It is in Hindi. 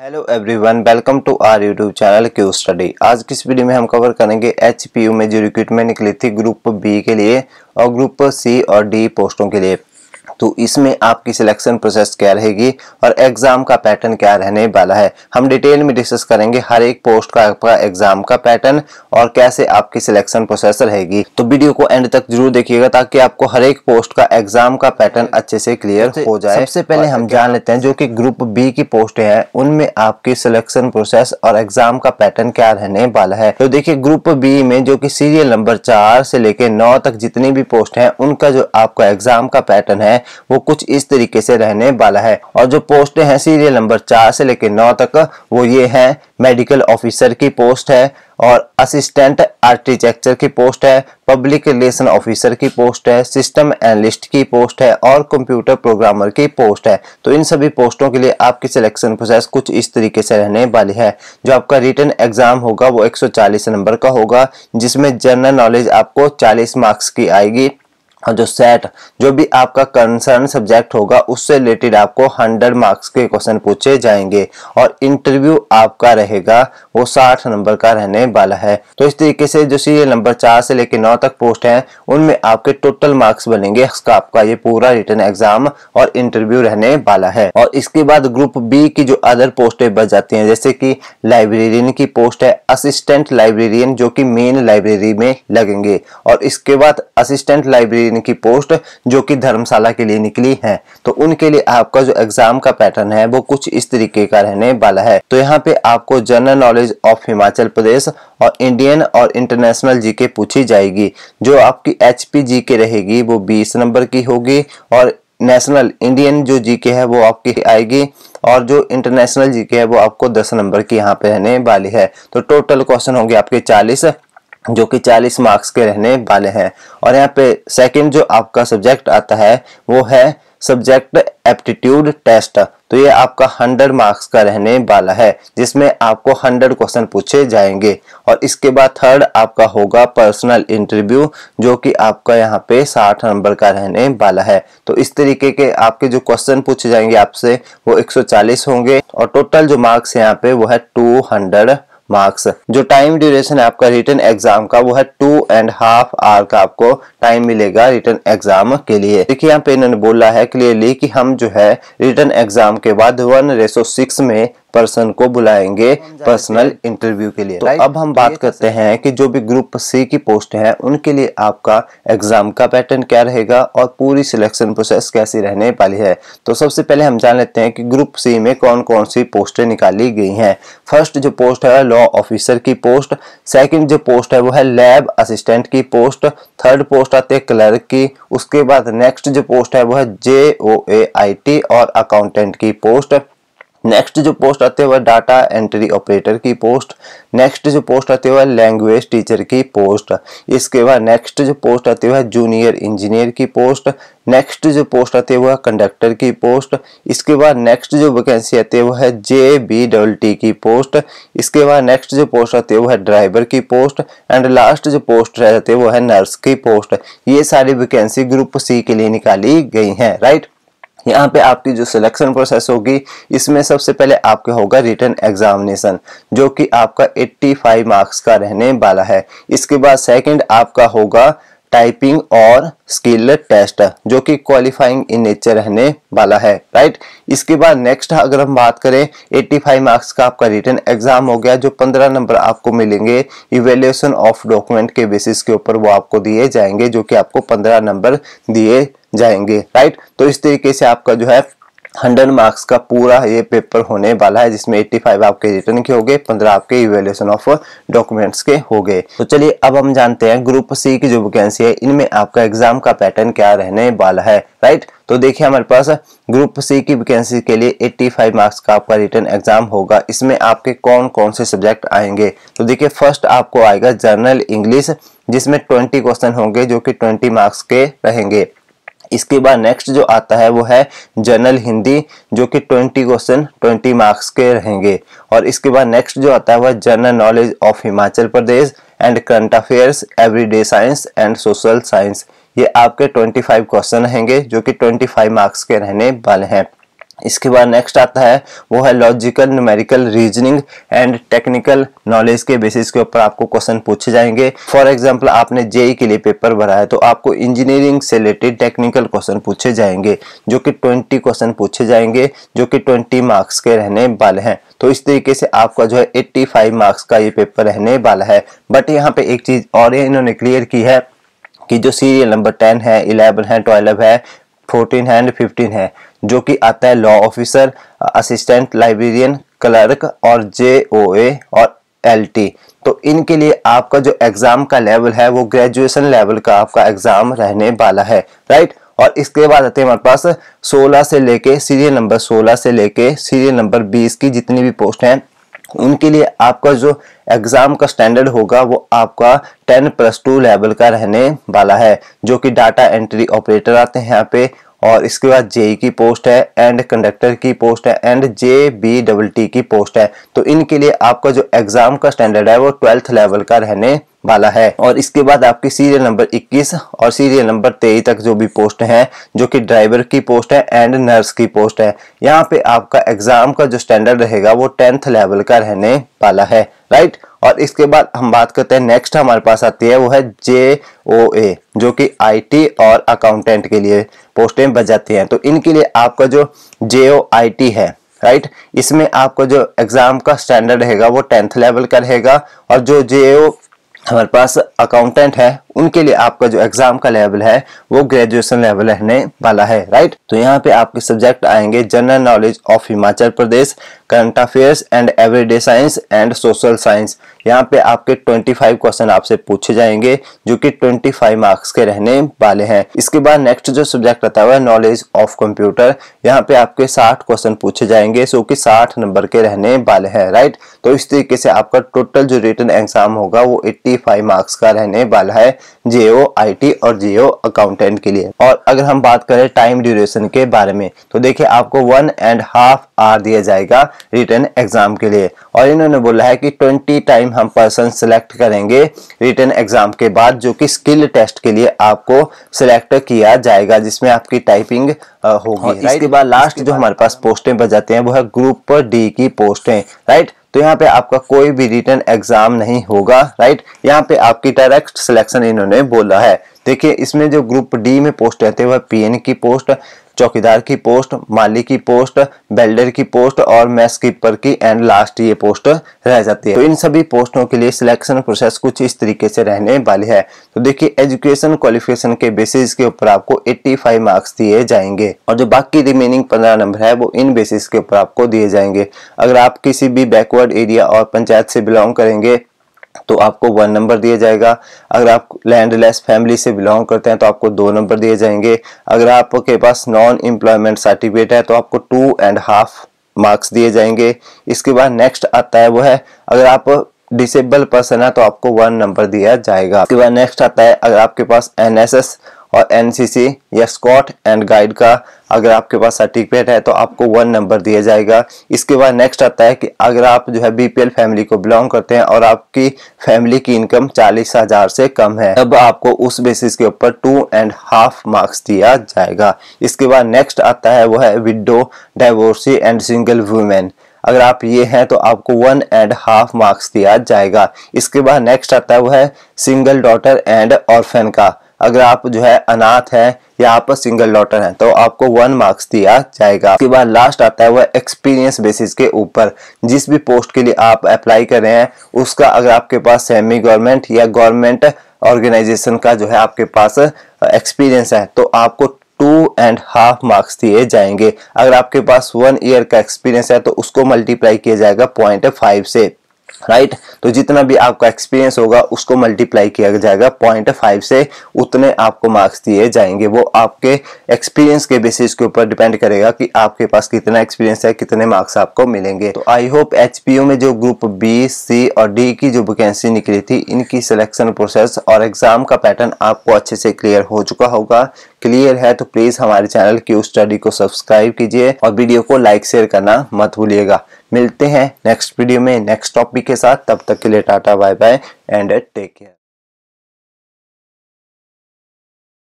Hello everyone welcome to our YouTube channel Q study आज किस वीडियो में हम कवर करेंगे एच में जो रिक्रूटमेंट निकली थी ग्रुप बी के लिए और ग्रुप सी और डी पोस्टों के लिए तो इसमें आपकी सिलेक्शन प्रोसेस क्या रहेगी और एग्ज़ाम का पैटर्न क्या रहने वाला है हम डिटेल में डिस्कस करेंगे हर एक पोस्ट का आपका एग्ज़ाम का पैटर्न और कैसे आपकी सिलेक्शन प्रोसेस रहेगी तो वीडियो को एंड तक जरूर देखिएगा ताकि आपको हर एक पोस्ट का एग्ज़ाम का पैटर्न अच्छे से क्लियर हो जाए सबसे पहले हम जान लेते हैं जो की ग्रुप बी की पोस्ट है उनमें आपकी सिलेक्शन प्रोसेस और एग्ज़ाम का पैटर्न क्या रहने वाला है तो देखिये ग्रुप बी में जो की सीरियल नंबर चार से लेकर नौ तक जितनी भी पोस्ट है उनका जो आपका एग्ज़ाम का पैटर्न है है वो कुछ इस तरीके से रहने वाला है और जो पोस्ट है सीरियल नंबर चार से लेकर नौ तक वो ये है मेडिकल ऑफिसर की पोस्ट है और असिस्टेंट आर्किटेक्चर की पोस्ट है पब्लिक रिलेशन ऑफिसर की पोस्ट है सिस्टम एनालिस्ट की पोस्ट है और कंप्यूटर प्रोग्रामर की पोस्ट है तो इन सभी पोस्टों के लिए आपकी सिलेक्शन प्रोसेस कुछ इस तरीके से रहने वाली है जो आपका रिटर्न एग्जाम होगा वो 140 नंबर का होगा जिसमें जनरल नॉलेज आपको 40 मार्क्स की आएगी जो सेट जो भी आपका कंसर्न सब्जेक्ट होगा उससे रिलेटेड आपको 100 मार्क्स के क्वेश्चन पूछे जाएंगे और इंटरव्यू आपका रहेगा वो 60 नंबर का रहने वाला है तो इस तरीके से जो सी नंबर चार से लेकर नौ तक पोस्ट हैं उनमें आपके टोटल मार्क्स बनेंगे आपका ये पूरा रिटर्न एग्जाम और इंटरव्यू रहने वाला है और इसके बाद ग्रुप बी की जो अदर पोस्टें बच जाती है जैसे की लाइब्रेरियन की पोस्ट है असिस्टेंट लाइब्रेरियन जो की मेन लाइब्रेरी में लगेंगे और इसके बाद असिस्टेंट लाइब्रेरियन लाइन की पोस्ट जो कि धर्मशाला के लिए निकली है तो उनके लिए आपका जो एग्जाम का पैटर्न है वो कुछ इस तरीके का रहने वाला है तो यहाँ पे आपको general knowledge of Himachal Pradesh और इंडियन और इंटरनेशनल जी पूछी जाएगी जो आपकी एच पी रहेगी वो बीस नंबर की होगी और नेशनल इंडियन जो जीके है वो आपकी आएगी और जो इंटरनेशनल जीके है वो आपको दस नंबर की यहाँ पे रहने वाली है तो टोटल क्वेश्चन होंगे आपके चालीस जो कि 40 मार्क्स के रहने वाले हैं और यहाँ पे सेकंड जो आपका सब्जेक्ट आता है वो है सब्जेक्ट एप्टीट्यूड टेस्ट तो ये आपका 100 मार्क्स का रहने वाला है जिसमें आपको 100 क्वेश्चन पूछे जाएंगे और इसके बाद थर्ड आपका होगा पर्सनल इंटरव्यू जो कि आपका यहाँ पे 60 नंबर का रहने वाला है तो इस तरीके के आपके जो क्वेश्चन पूछे जाएंगे आपसे वो 140 होंगे और टोटल जो मार्क्स यहाँ पे वो है टू मार्क्स जो टाइम ड्यूरेशन है आपका रिटर्न एग्जाम का वो है टू एंड हाफ आवर का आपको टाइम मिलेगा रिटर्न एग्जाम के लिए देखिए यहाँ पे इन्होंने बोला है क्लियरली कि हम जो है रिटर्न एग्जाम के बाद वन रेसो सिक्स में पर्सन को बुलाएंगे पर्सनल इंटरव्यू के लिए तो, तो अब हम बात करते हैं कि जो भी ग्रुप सी की पोस्ट है उनके लिए आपका एग्जाम का पैटर्न क्या रहेगा और पूरी सिलेक्शन प्रोसेस कैसी रहने वाली है तो सबसे पहले हम जान लेते हैं कि ग्रुप सी में कौन कौन सी पोस्टें निकाली गई हैं फर्स्ट जो पोस्ट है लॉ ऑफिसर की पोस्ट सेकेंड जो पोस्ट है वो है लैब असिस्टेंट की पोस्ट थर्ड पोस्ट आती है क्लर्क की उसके बाद नेक्स्ट जो पोस्ट है वो है J O A I T और अकाउंटेंट की पोस्ट नेक्स्ट जो पोस्ट आते हुए वह डाटा एंट्री ऑपरेटर की पोस्ट नेक्स्ट जो पोस्ट आती है वह लैंग्वेज टीचर की पोस्ट इसके बाद नेक्स्ट जो पोस्ट आती है वह जूनियर इंजीनियर की पोस्ट नेक्स्ट जो पोस्ट आती है वह कंडक्टर की पोस्ट इसके बाद नेक्स्ट जो वैकेंसी आती है वह है जे बी डबल टी की पोस्ट इसके बाद नेक्स्ट जो पोस्ट आती है वह है ड्राइवर की पोस्ट एंड लास्ट जो पोस्ट रह जाती है वह है नर्स की पोस्ट ये सारी वैकेंसी ग्रुप सी के लिए निकाली गई हैं राइट यहाँ पे आपकी जो सिलेक्शन प्रोसेस होगी इसमें सबसे पहले आपके होगा रिटर्न एग्जामिनेशन जो कि आपका 85 मार्क्स का रहने वाला है इसके बाद सेकंड आपका होगा टाइपिंग और स्किल टेस्ट जो कि क्वालिफाइंग इन नेचर रहने वाला है राइट इसके बाद नेक्स्ट अगर हम बात करें 85 मार्क्स का आपका रिटर्न एग्जाम हो गया जो 15 नंबर आपको मिलेंगे इवेल्युएशन ऑफ डॉक्यूमेंट के बेसिस के ऊपर वो आपको दिए जाएंगे जो कि आपको 15 नंबर दिए जाएंगे राइट तो इस तरीके से आपका जो है हंड्रेड मार्क्स का पूरा ये पेपर होने वाला है जिसमें 85 आपके रिटर्न के हो गए पंद्रह आपके इवेल्यूशन ऑफ डॉक्यूमेंट्स के हो गए तो चलिए अब हम जानते हैं ग्रुप सी की जो वैकेंसी है इनमें आपका एग्जाम का पैटर्न क्या रहने वाला है राइट तो देखिए हमारे पास ग्रुप सी की वैकेंसी के लिए 85 मार्क्स का आपका रिटर्न एग्जाम होगा इसमें आपके कौन कौन से सब्जेक्ट आएंगे तो देखिए फर्स्ट आपको आएगा जर्नल इंग्लिश जिसमें 20 क्वेश्चन होंगे जो कि 20 मार्क्स के रहेंगे इसके बाद नेक्स्ट जो आता है वो है जनरल हिंदी जो कि 20 क्वेश्चन 20 मार्क्स के रहेंगे और इसके बाद नेक्स्ट जो आता है वह general knowledge of Himachal Pradesh and current affairs everyday science and social science ये आपके 25 क्वेश्चन रहेंगे जो कि 25 मार्क्स के रहने वाले हैं इसके बाद नेक्स्ट आता है वो है logical numerical reasoning and technical knowledge के बेसिस के ऊपर आपको क्वेश्चन पूछे जाएंगे फॉर एग्जांपल आपने जेई e के लिए पेपर भरा है तो आपको इंजीनियरिंग से रिलेटेड टेक्निकल क्वेश्चन पूछे जाएंगे जो कि 20 क्वेश्चन पूछे जाएंगे जो कि 20 मार्क्स के रहने वाले हैं तो इस तरीके से आपका जो है एट्टी मार्क्स का ये पेपर रहने वाला है बट यहाँ पे एक चीज़ और इन्होंने क्लियर की है कि जो सीरियल नंबर टेन है इलेवन है ट्वेल्व है फोर्टीन एंड फिफ्टीन है जो कि आता है law officer assistant librarian clerk और जे ओ ए और एल टी तो इनके लिए आपका जो एग्ज़ाम का लेवल है वो ग्रेजुएशन लेवल का आपका एग्ज़ाम रहने वाला है राइट और इसके बाद आते हैं हमारे पास 16 से लेके सीरियल नंबर 16 से लेके सीरियल नंबर 20 की जितनी भी पोस्ट हैं उनके लिए आपका जो एग्ज़ाम का स्टैंडर्ड होगा वो आपका टेन प्लस टू लेवल का रहने वाला है जो कि डाटा एंट्री ऑपरेटर आते हैं यहाँ पे और इसके बाद जे की पोस्ट है एंड कंडक्टर की पोस्ट है and J B double T की पोस्ट है तो इनके लिए आपका जो एग्जाम का स्टैंडर्ड है वो ट्वेल्थ लेवल का रहने वाला है और इसके बाद आपकी सीरियल नंबर 21 और सीरियल नंबर 23 तक जो भी पोस्ट है जो कि ड्राइवर की पोस्ट है एंड नर्स की पोस्ट है यहाँ पे आपका एग्जाम का जो स्टैंडर्ड रहेगा वो टेंथ लेवल का रहने वाला है राइट और इसके बाद हम बात करते हैं नेक्स्ट हमारे पास आती है वो है जे ओ ए जो कि आईटी और अकाउंटेंट के लिए पोस्टें बच जाती हैं तो इनके लिए आपका जो जे ओ आई टी है राइट इसमें आपका जो एग्ज़ाम का स्टैंडर्ड रहेगा वो टेंथ लेवल का रहेगा और जो जे ओ हमारे पास अकाउंटेंट है उनके लिए आपका जो एग्जाम का लेवल है वो ग्रेजुएशन लेवल रहने वाला है राइट तो यहाँ पे आपके सब्जेक्ट आएंगे general knowledge of Himachal Pradesh current affairs and everyday science and social science यहाँ पे आपके 25 क्वेश्चन आपसे पूछे जाएंगे जो कि 25 मार्क्स के रहने वाले हैं इसके बाद नेक्स्ट जो सब्जेक्ट आता है नॉलेज ऑफ कंप्यूटर यहाँ पे आपके 60 क्वेश्चन पूछे जाएंगे सो कि 60 नंबर के रहने वाले हैं राइट तो इस तरीके से आपका टोटल जो रिटर्न एग्जाम होगा वो 85 मार्क्स का रहने वाला है जेओ आईटी और जेओ अकाउंटेंट के लिए और अगर हम बात करें टाइम ड्यूरेशन के बारे में तो देखिए आपको वन एंड हाफ आर दिया जाएगा रिटर्न एग्जाम के लिए और इन्होंने बोला है कि ट्वेंटी टाइम हम पर्सन सेलेक्ट करेंगे रिटर्न एग्जाम के बाद जो कि स्किल टेस्ट के लिए आपको सिलेक्ट किया जाएगा जिसमें आपकी टाइपिंग होगी हाँ, इसके बाद लास्ट जो हमारे पास पोस्टें हाँ। बजाते हैं वो है ग्रुप डी की पोस्टें राइट तो यहाँ पे आपका कोई भी रिटर्न एग्जाम नहीं होगा राइट यहाँ पे आपकी डायरेक्ट सिलेक्शन इन्होंने बोला है देखिए इसमें जो ग्रुप डी में पोस्ट रहते हैं वह पीएन की पोस्ट चौकीदार की पोस्ट माली की पोस्ट बेल्डर की पोस्ट और मैस कीपर की एंड लास्ट ये पोस्ट रह जाती है तो इन सभी पोस्टों के लिए सिलेक्शन प्रोसेस कुछ इस तरीके से रहने वाली है तो देखिए एजुकेशन क्वालिफिकेशन के बेसिस के ऊपर आपको 85 मार्क्स दिए जाएंगे और जो बाकी रिमेनिंग 15 नंबर है वो इन बेसिस के ऊपर आपको दिए जाएंगे अगर आप किसी भी बैकवर्ड एरिया और पंचायत से बिलोंग करेंगे तो आपको वन नंबर दिया जाएगा अगर आप लैंडलेस फैमिली से बिलोंग करते हैं तो आपको दो नंबर दिए जाएंगे अगर आपके पास नॉन एम्प्लॉयमेंट सर्टिफिकेट है तो आपको टू एंड हाफ मार्क्स दिए जाएंगे इसके बाद नेक्स्ट आता है वो है अगर आप डिसेबल पर्सन है तो आपको वन नंबर दिया जाएगा इसके बाद नेक्स्ट आता है अगर आपके पास एन और एनसीसी या स्कॉट एंड गाइड का अगर आपके पास सर्टिफिकेट है तो आपको वन नंबर दिया जाएगा इसके बाद नेक्स्ट आता है कि अगर आप जो है बीपीएल फैमिली को बिलोंग करते हैं और आपकी फैमिली की इनकम चालीस हजार से कम है तब आपको उस बेसिस के ऊपर टू एंड हाफ मार्क्स दिया जाएगा इसके बाद नेक्स्ट आता है वो है widow divorcee and single women अगर आप ये हैं तो आपको वन एंड हाफ मार्क्स दिया जाएगा इसके बाद नेक्स्ट आता है वो है सिंगल डॉटर एंड ऑर्फेन का अगर आप जो है अनाथ हैं या आप सिंगल डॉटर हैं तो आपको वन मार्क्स दिया जाएगा उसके बाद लास्ट आता है वह एक्सपीरियंस बेसिस के ऊपर जिस भी पोस्ट के लिए आप अप्लाई कर रहे हैं उसका अगर आपके पास सेमी गवर्नमेंट या गवर्नमेंट ऑर्गेनाइजेशन का जो है आपके पास एक्सपीरियंस है तो आपको टू एंड हाफ मार्क्स दिए जाएंगे अगर आपके पास वन ईयर का एक्सपीरियंस है तो उसको मल्टीप्लाई किया जाएगा पॉइंट फाइव से राइट right? तो जितना भी आपका एक्सपीरियंस होगा उसको मल्टीप्लाई किया जाएगा पॉइंट फाइव से उतने आपको मार्क्स दिए जाएंगे वो आपके एक्सपीरियंस के बेसिस के ऊपर डिपेंड करेगा कि आपके पास कितना एक्सपीरियंस है कितने मार्क्स आपको मिलेंगे तो आई होप एच में जो ग्रुप बी सी और डी की जो वैकेंसी निकली थी इनकी सिलेक्शन प्रोसेस और एग्जाम का पैटर्न आपको अच्छे से क्लियर हो चुका होगा क्लियर है तो प्लीज हमारे चैनल की स्टडी को सब्सक्राइब कीजिए और वीडियो को लाइक शेयर करना मत भूलिएगा मिलते हैं नेक्स्ट वीडियो में नेक्स्ट टॉपिक के साथ तब तक के लिए tata bye bye and take care